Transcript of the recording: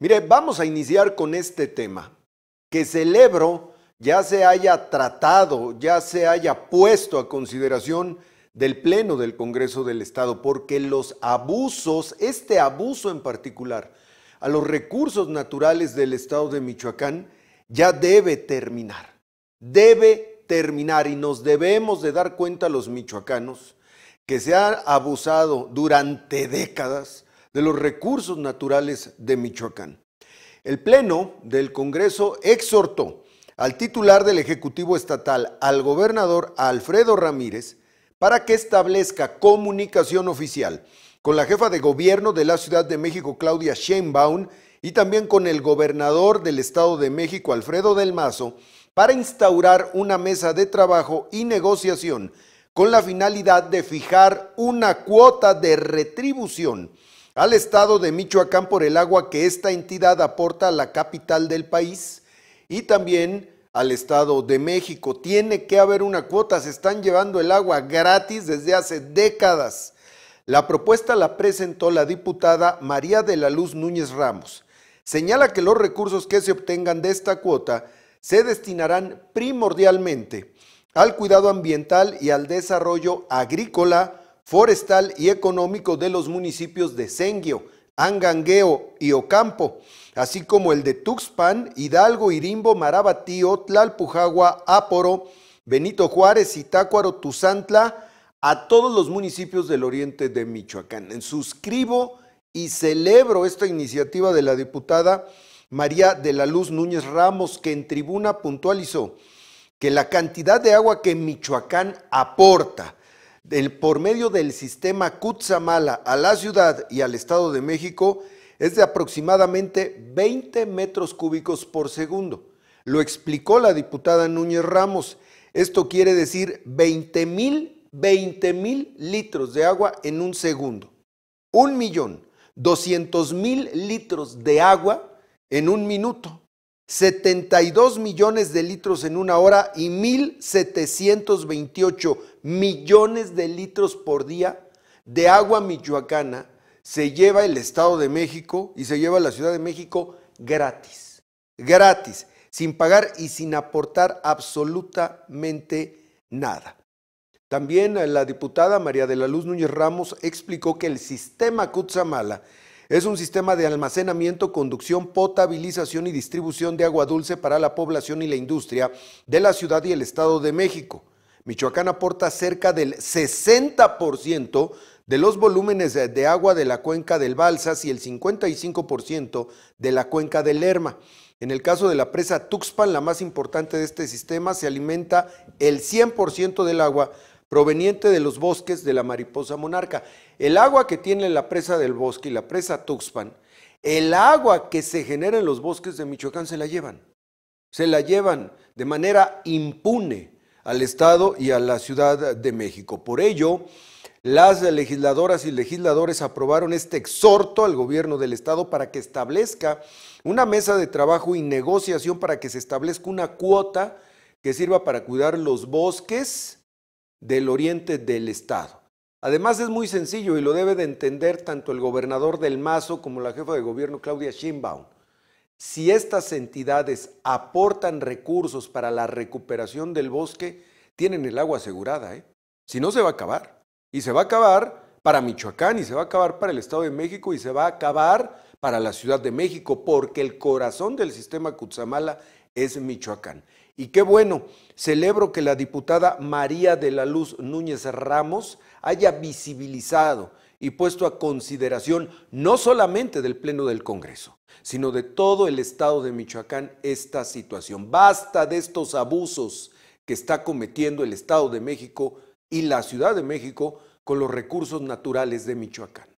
Mire, vamos a iniciar con este tema, que celebro ya se haya tratado, ya se haya puesto a consideración del Pleno del Congreso del Estado, porque los abusos, este abuso en particular, a los recursos naturales del Estado de Michoacán, ya debe terminar, debe terminar y nos debemos de dar cuenta los michoacanos que se ha abusado durante décadas de los recursos naturales de Michoacán. El Pleno del Congreso exhortó al titular del Ejecutivo Estatal, al gobernador Alfredo Ramírez, para que establezca comunicación oficial con la jefa de gobierno de la Ciudad de México, Claudia Sheinbaum, y también con el gobernador del Estado de México, Alfredo del Mazo, para instaurar una mesa de trabajo y negociación con la finalidad de fijar una cuota de retribución al estado de Michoacán por el agua que esta entidad aporta a la capital del país y también al Estado de México. Tiene que haber una cuota, se están llevando el agua gratis desde hace décadas. La propuesta la presentó la diputada María de la Luz Núñez Ramos. Señala que los recursos que se obtengan de esta cuota se destinarán primordialmente al cuidado ambiental y al desarrollo agrícola, forestal y económico de los municipios de Senguio, Angangueo y Ocampo, así como el de Tuxpan, Hidalgo, Irimbo, Marabatío, Tlalpujagua, Aporo, Benito Juárez, Itácuaro, Tuzantla, a todos los municipios del oriente de Michoacán. Suscribo y celebro esta iniciativa de la diputada María de la Luz Núñez Ramos, que en tribuna puntualizó que la cantidad de agua que Michoacán aporta por medio del sistema Cutzamala a la ciudad y al Estado de México es de aproximadamente 20 metros cúbicos por segundo. Lo explicó la diputada Núñez Ramos. Esto quiere decir 20 mil, 20 mil litros de agua en un segundo. Un millón, 200 mil litros de agua en un minuto. 72 millones de litros en una hora y 1.728 millones de litros por día de agua michoacana se lleva el Estado de México y se lleva la Ciudad de México gratis, gratis, sin pagar y sin aportar absolutamente nada. También eh, la diputada María de la Luz Núñez Ramos explicó que el sistema Cutzamala es un sistema de almacenamiento, conducción, potabilización y distribución de agua dulce para la población y la industria de la ciudad y el Estado de México. Michoacán aporta cerca del 60% de los volúmenes de agua de la cuenca del Balsas y el 55% de la cuenca del Lerma. En el caso de la presa Tuxpan, la más importante de este sistema, se alimenta el 100% del agua proveniente de los bosques de la mariposa monarca. El agua que tiene la presa del bosque y la presa Tuxpan, el agua que se genera en los bosques de Michoacán se la llevan. Se la llevan de manera impune al Estado y a la Ciudad de México. Por ello, las legisladoras y legisladores aprobaron este exhorto al gobierno del Estado para que establezca una mesa de trabajo y negociación para que se establezca una cuota que sirva para cuidar los bosques del oriente del estado. Además es muy sencillo y lo debe de entender tanto el gobernador del Mazo como la jefa de gobierno Claudia Sheinbaum. Si estas entidades aportan recursos para la recuperación del bosque, tienen el agua asegurada. ¿eh? Si no, se va a acabar. Y se va a acabar para Michoacán, y se va a acabar para el Estado de México, y se va a acabar para la Ciudad de México, porque el corazón del sistema Cutzamala es Michoacán. Y qué bueno, celebro que la diputada María de la Luz Núñez Ramos haya visibilizado y puesto a consideración no solamente del Pleno del Congreso, sino de todo el Estado de Michoacán esta situación. Basta de estos abusos que está cometiendo el Estado de México y la Ciudad de México con los recursos naturales de Michoacán.